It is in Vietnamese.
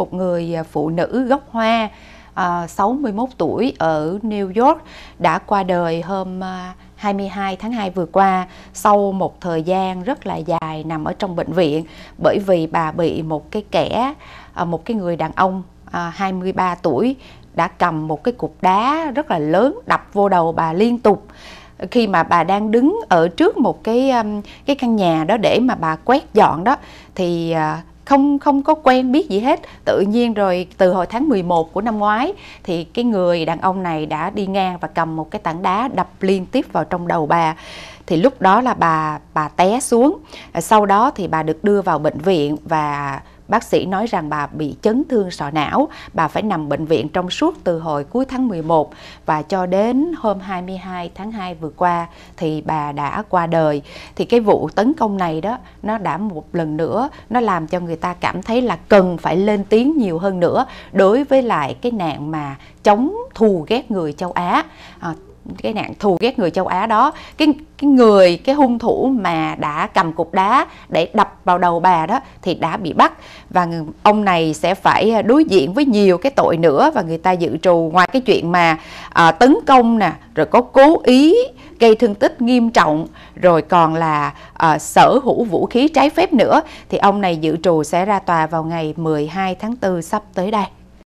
một người à, phụ nữ gốc Hoa à, 61 tuổi ở New York đã qua đời hôm 22 à, tháng 2 vừa qua sau một thời gian rất là dài nằm ở trong bệnh viện bởi vì bà bị một cái kẻ à, một cái người đàn ông 23 tuổi đã cầm một cái cục đá rất là lớn đập vô đầu bà liên tục khi mà bà đang đứng ở trước một cái cái căn nhà đó để mà bà quét dọn đó thì không không có quen biết gì hết tự nhiên rồi từ hồi tháng 11 của năm ngoái thì cái người đàn ông này đã đi ngang và cầm một cái tảng đá đập liên tiếp vào trong đầu bà thì lúc đó là bà bà té xuống sau đó thì bà được đưa vào bệnh viện và Bác sĩ nói rằng bà bị chấn thương sọ não, bà phải nằm bệnh viện trong suốt từ hồi cuối tháng 11 và cho đến hôm 22 tháng 2 vừa qua thì bà đã qua đời. Thì cái vụ tấn công này đó nó đã một lần nữa nó làm cho người ta cảm thấy là cần phải lên tiếng nhiều hơn nữa đối với lại cái nạn mà chống thù ghét người châu Á. À, cái nạn thù ghét người châu Á đó cái cái người cái hung thủ mà đã cầm cục đá để đập vào đầu bà đó thì đã bị bắt và người, ông này sẽ phải à, đối diện với nhiều cái tội nữa và người ta dự trù ngoài cái chuyện mà à, tấn công nè rồi có cố ý gây thương tích nghiêm trọng rồi còn là à, sở hữu vũ khí trái phép nữa thì ông này dự trù sẽ ra tòa vào ngày 12 tháng 4 sắp tới đây